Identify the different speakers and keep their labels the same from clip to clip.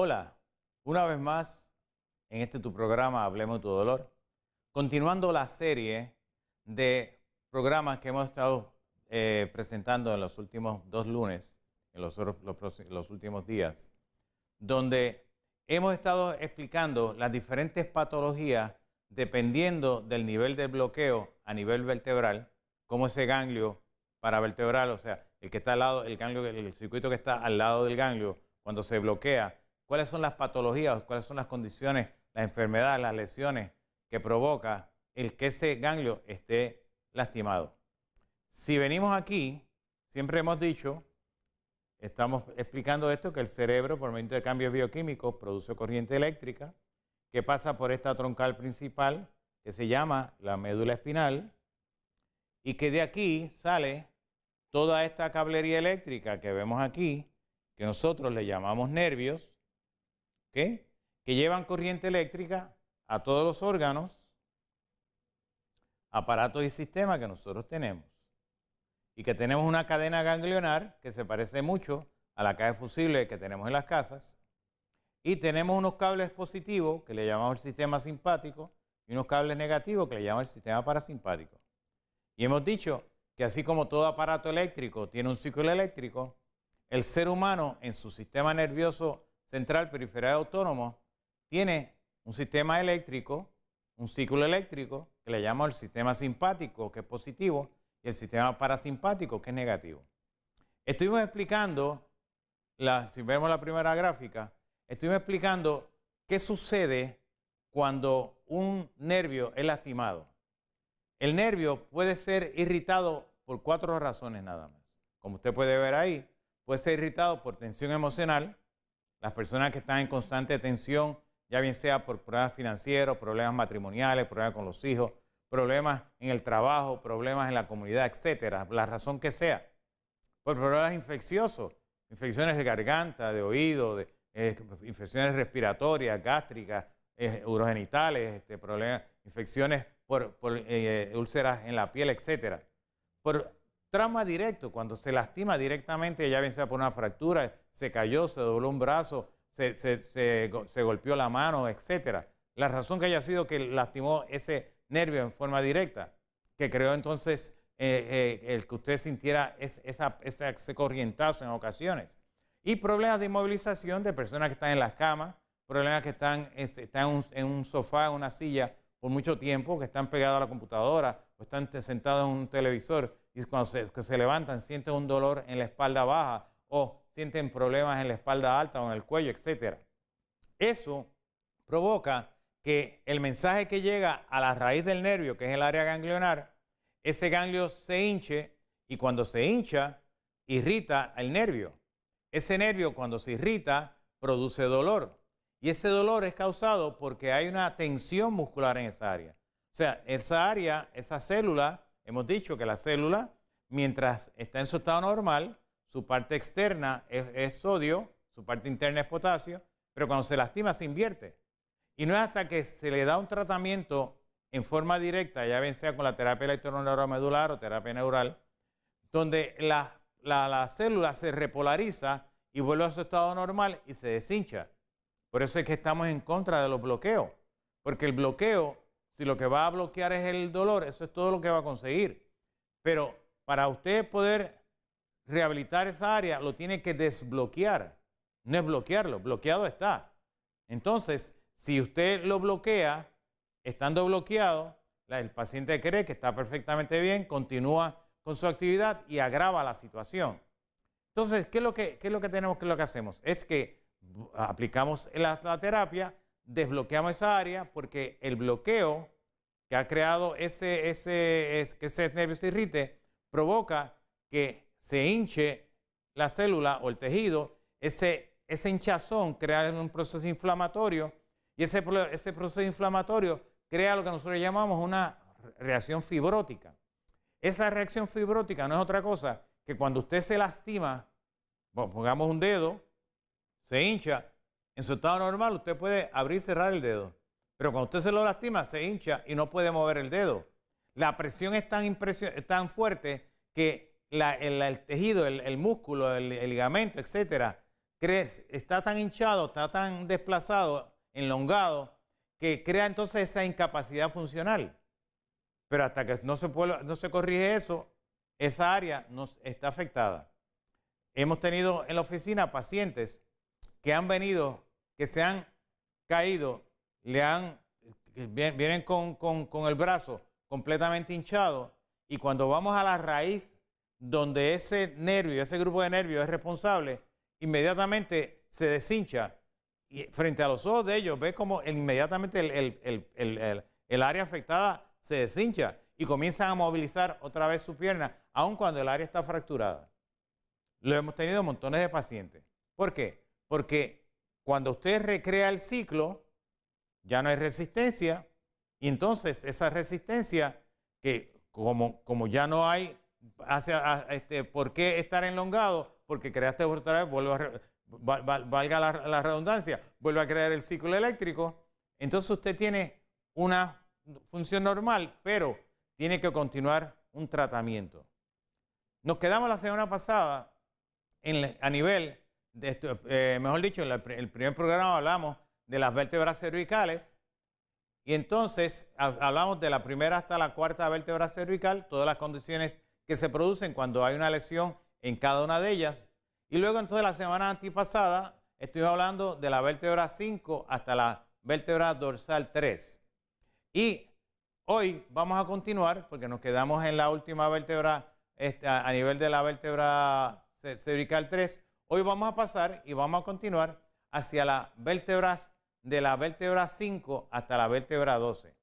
Speaker 1: Hola, una vez más en este tu programa Hablemos de tu dolor. Continuando la serie de programas que hemos estado eh, presentando en los últimos dos lunes, en los, últimos días, donde hemos estado explicando las diferentes patologías dependiendo del nivel de bloqueo a nivel vertebral, como ese ganglio paravertebral, o sea, el que está al lado, el ganglio, el circuito que está al lado del ganglio, cuando se bloquea, cuáles son las patologías, cuáles son las condiciones, las enfermedades, las lesiones que provoca el que ese ganglio esté lastimado. Si venimos aquí, siempre hemos dicho, estamos explicando esto, que el cerebro por medio de cambios bioquímicos produce corriente eléctrica que pasa por esta troncal principal que se llama la médula espinal y que de aquí sale toda esta cablería eléctrica que vemos aquí, que nosotros le llamamos nervios, que llevan corriente eléctrica a todos los órganos, aparatos y sistemas que nosotros tenemos. Y que tenemos una cadena ganglionar que se parece mucho a la cadena fusible que tenemos en las casas. Y tenemos unos cables positivos que le llamamos el sistema simpático y unos cables negativos que le llamamos el sistema parasimpático. Y hemos dicho que así como todo aparato eléctrico tiene un ciclo eléctrico, el ser humano en su sistema nervioso central periferia autónomo tiene un sistema eléctrico, un ciclo eléctrico, que le llamo el sistema simpático, que es positivo, y el sistema parasimpático, que es negativo. Estuvimos explicando, la, si vemos la primera gráfica, estuvimos explicando qué sucede cuando un nervio es lastimado. El nervio puede ser irritado por cuatro razones nada más. Como usted puede ver ahí, puede ser irritado por tensión emocional, las personas que están en constante tensión, ya bien sea por problemas financieros, problemas matrimoniales, problemas con los hijos, problemas en el trabajo, problemas en la comunidad, etcétera, la razón que sea. Por problemas infecciosos, infecciones de garganta, de oído, eh, infecciones respiratorias, gástricas, eh, urogenitales, este, problemas, infecciones por, eh, úlceras en la piel, etcétera. Por Trauma directo, cuando se lastima directamente, ya bien sea por una fractura, se cayó, se dobló un brazo, se, golpeó la mano, etc. La razón que haya sido que lastimó ese nervio en forma directa, que creó entonces eh, eh, el que usted sintiera es, ese corrientazo en ocasiones. Y problemas de inmovilización de personas que están en las camas, problemas que están, en un sofá, en una silla por mucho tiempo, que están pegados a la computadora o están sentados en un televisor y cuando se, que se levantan sienten un dolor en la espalda baja o sienten problemas en la espalda alta o en el cuello, etc. Eso provoca que el mensaje que llega a la raíz del nervio, que es el área ganglionar, ese ganglio se hinche y cuando se hincha, irrita el nervio. Ese nervio cuando se irrita produce dolor y ese dolor es causado porque hay una tensión muscular en esa área. O sea, esa área, esa célula, Hemos dicho que la célula, mientras está en su estado normal, su parte externa es, sodio, su parte interna es potasio, pero cuando se lastima se invierte. Y no es hasta que se le da un tratamiento en forma directa, ya bien sea con la terapia electroneuromedular o terapia neural, donde la, la, célula se repolariza y vuelve a su estado normal y se deshincha. Por eso es que estamos en contra de los bloqueos, porque el bloqueo si lo que va a bloquear es el dolor, eso es todo lo que va a conseguir. Pero para usted poder rehabilitar esa área, lo tiene que desbloquear. No es bloquearlo, bloqueado está. Entonces, si usted lo bloquea, estando bloqueado, el paciente cree que está perfectamente bien, continúa con su actividad y agrava la situación. Entonces, ¿qué es lo que, que tenemos, lo que hacemos? Es que aplicamos la terapia, desbloqueamos esa área porque el bloqueo que ha creado ese, ese, ese, nervio se irrite, provoca que se hinche la célula o el tejido, ese, ese hinchazón crea un proceso inflamatorio y ese, ese proceso inflamatorio crea lo que nosotros llamamos una reacción fibrótica. Esa reacción fibrótica no es otra cosa que cuando usted se lastima, pongamos un dedo, se hincha, en su estado normal usted puede abrir y cerrar el dedo. Pero cuando usted se lo lastima, se hincha y no puede mover el dedo. La presión es tan, tan fuerte que el, tejido, el, músculo, el, ligamento, etcétera, está tan hinchado, está tan desplazado, enlongado, que crea entonces esa incapacidad funcional. Pero hasta que no se, no se corrige eso, esa área nos está afectada. Hemos tenido en la oficina pacientes que han venido, que se han caído le han, vienen con, el brazo completamente hinchado y cuando vamos a la raíz donde ese nervio, ese grupo de nervios es responsable, inmediatamente se deshincha y frente a los ojos de ellos ve como inmediatamente el, el, área afectada se deshincha y comienzan a movilizar otra vez su pierna, aun cuando el área está fracturada. Lo hemos tenido montones de pacientes. ¿Por qué? Porque cuando usted recrea el ciclo, ya no hay resistencia, y entonces esa resistencia, que como, como ya no hay, hace, este, ¿por qué estar enlongado? Porque creaste otra vez, a, valga la, redundancia, vuelve a crear el ciclo eléctrico, entonces usted tiene una función normal, pero tiene que continuar un tratamiento. Nos quedamos la semana pasada a nivel, de, eh, mejor dicho, en el primer programa hablamos de las vértebras cervicales. Y entonces hablamos de la primera hasta la cuarta vértebra cervical, todas las condiciones que se producen cuando hay una lesión en cada una de ellas. Y luego entonces la semana antipasada estoy hablando de la vértebra 5 hasta la vértebra dorsal 3. Y hoy vamos a continuar porque nos quedamos en la última vértebra este, a nivel de la vértebra cervical 3. Hoy vamos a pasar y vamos a continuar hacia las vértebras de la vértebra 5 hasta la vértebra 12.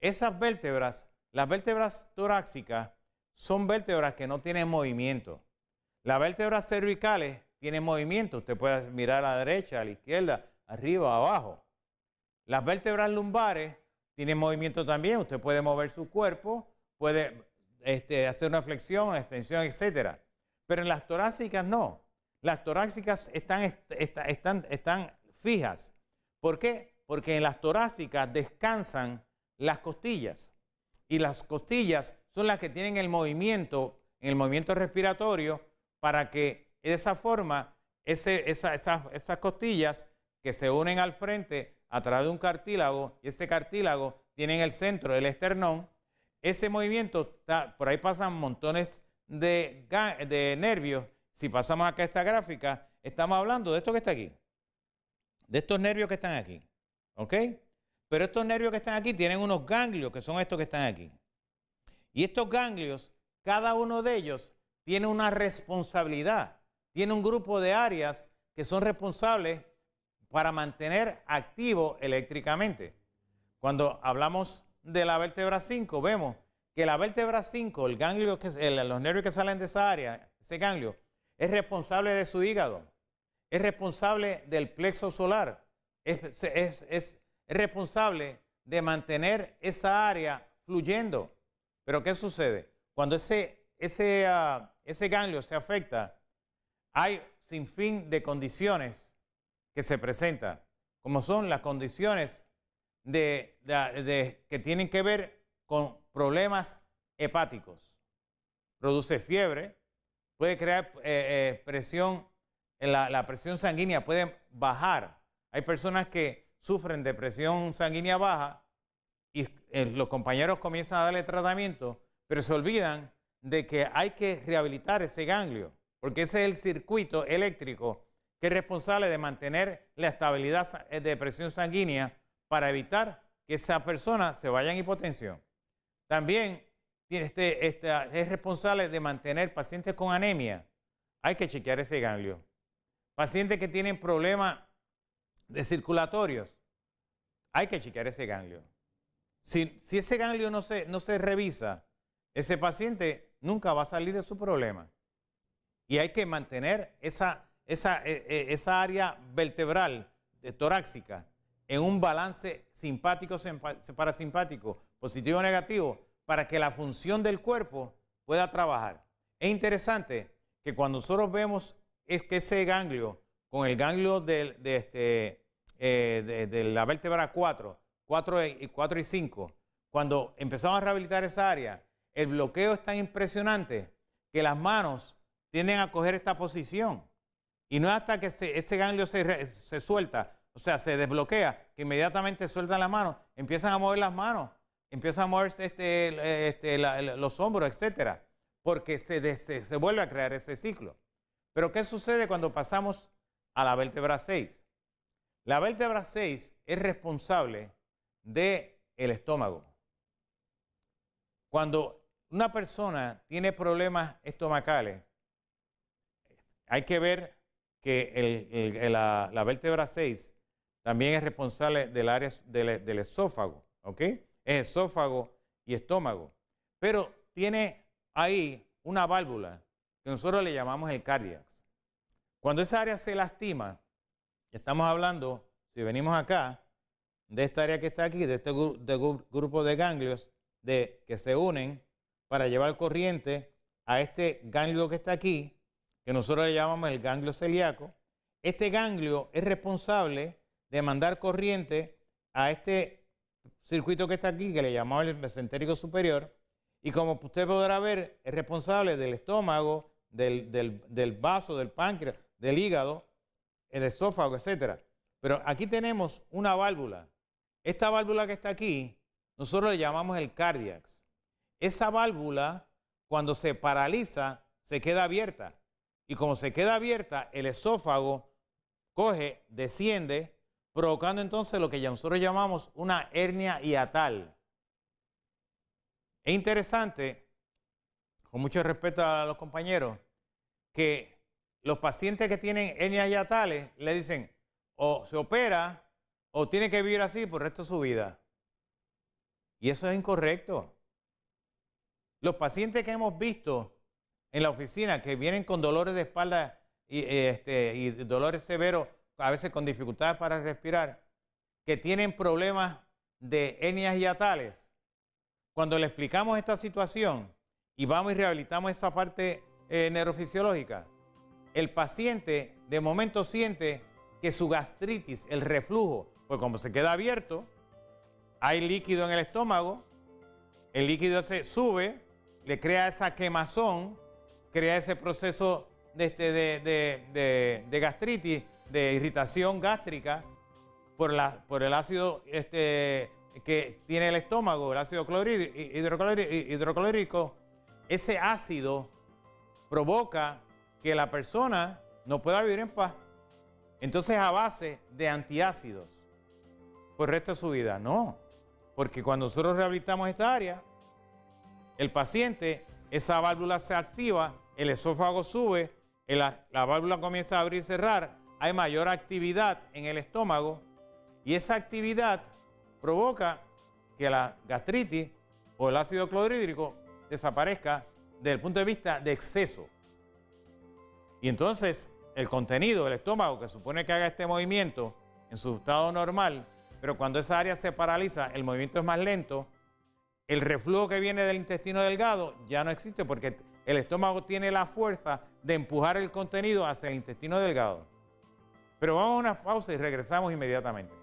Speaker 1: Esas vértebras, las vértebras torácicas, son vértebras que no tienen movimiento. Las vértebras cervicales tienen movimiento. Usted puede mirar a la derecha, a la izquierda, arriba, abajo. Las vértebras lumbares tienen movimiento también. Usted puede mover su cuerpo, puede este, hacer una flexión, extensión, etc. Pero en las torácicas no. Las torácicas están, están, están fijas. ¿Por qué? Porque en las torácicas descansan las costillas y las costillas son las que tienen el movimiento, el movimiento respiratorio, para que de esa forma ese, esas, costillas que se unen al frente a través de un cartílago, y ese cartílago tiene en el centro el esternón, ese movimiento, está, por ahí pasan montones de, de nervios. Si pasamos acá a esta gráfica, estamos hablando de esto que está aquí de estos nervios que están aquí. ¿Ok? Pero estos nervios que están aquí tienen unos ganglios, que son estos que están aquí. Y estos ganglios, cada uno de ellos tiene una responsabilidad, tiene un grupo de áreas que son responsables para mantener activo eléctricamente. Cuando hablamos de la vértebra 5, vemos que la vértebra 5, el ganglio que, los nervios que salen de esa área, ese ganglio, es responsable de su hígado, es responsable del plexo solar, es, responsable de mantener esa área fluyendo. Pero ¿qué sucede? Cuando ese, ese, ah, ese ganglio se afecta, hay fin de condiciones que se presentan, como son las condiciones de, que tienen que ver con problemas hepáticos. Produce fiebre, puede crear eh, eh, presión la, presión sanguínea puede bajar. Hay personas que sufren de presión sanguínea baja y eh, los compañeros comienzan a darle tratamiento, pero se olvidan de que hay que rehabilitar ese ganglio, porque ese es el circuito eléctrico que es responsable de mantener la estabilidad eh, de presión sanguínea para evitar que esa persona se vaya en hipotensión. También este, este, es responsable de mantener pacientes con anemia. Hay que chequear ese ganglio. Pacientes que tienen problemas de circulatorios, hay que chequear ese ganglio. Si, ese ganglio no se, no se revisa, ese paciente nunca va a salir de su problema. Y hay que mantener esa, esa, e, e, esa área vertebral de torácica en un balance simpático parasimpático, positivo negativo, para que la función del cuerpo pueda trabajar. Es interesante que cuando nosotros vemos es que ese ganglio, con el ganglio este, eh, de, la vértebra 4, 4 y, 4 y 5, cuando empezamos a rehabilitar esa área, el bloqueo es tan impresionante que las manos tienden a coger esta posición. Y no es hasta que ese ganglio se, suelta, o sea, se desbloquea, que inmediatamente sueltan las manos, empiezan a mover las manos, empiezan a moverse este, este los hombros, etc. Porque se, se vuelve a crear ese ciclo. Pero ¿qué sucede cuando pasamos a la vértebra 6? La vértebra 6 es responsable del estómago. Cuando una persona tiene problemas estomacales, hay que ver que la, vértebra 6 también es responsable del área del, del esófago, ¿ok? Es esófago y estómago. Pero tiene ahí una válvula que nosotros le llamamos el cardiax. Cuando esa área se lastima, estamos hablando, si venimos acá, de esta área que está aquí, de este grupo de ganglios de, que se unen para llevar corriente a este ganglio que está aquí, que nosotros le llamamos el ganglio celíaco. Este ganglio es responsable de mandar corriente a este circuito que está aquí, que le llamamos el mesentérico superior, y como usted podrá ver, es responsable del estómago, del, del vaso, del páncreas, del hígado, el esófago, etc. Pero aquí tenemos una válvula. Esta válvula que está aquí, nosotros le llamamos el cardiax. Esa válvula, cuando se paraliza, se queda abierta. Y como se queda abierta, el esófago coge, desciende, provocando entonces lo que nosotros llamamos una hernia hiatal. Es interesante, con mucho respeto a los compañeros, que los pacientes que tienen hernias atales le dicen o se opera o tiene que vivir así por el resto de su vida. Y eso es incorrecto. Los pacientes que hemos visto en la oficina que vienen con dolores de espalda y, eh, este, dolores severos, a veces con dificultades para respirar, que tienen problemas de hernias atales, cuando le explicamos esta situación y vamos y rehabilitamos esa parte eh, neurofisiológica, el paciente de momento siente que su gastritis, el reflujo, pues como se queda abierto, hay líquido en el estómago, el líquido se sube, le crea esa quemazón, crea ese proceso de, este, de, gastritis, de irritación gástrica por, la, por el ácido este, que tiene el estómago, el ácido hidroclórico... ese ácido provoca que la persona no pueda vivir en paz. Entonces a base de antiácidos por el pues, resto de su vida. No, porque cuando nosotros rehabilitamos esta área, el paciente, esa válvula se activa, el esófago sube, la válvula comienza a abrir y cerrar, hay mayor actividad en el estómago y esa actividad provoca que la gastritis o el ácido clorhídrico desaparezca desde el punto de vista de exceso. Y entonces el contenido del estómago que supone que haga este movimiento en su estado normal, pero cuando esa área se paraliza, el movimiento es más lento, el reflujo que viene del intestino delgado ya no existe porque el estómago tiene la fuerza de empujar el contenido hacia el intestino delgado. Pero vamos a una pausa y regresamos inmediatamente.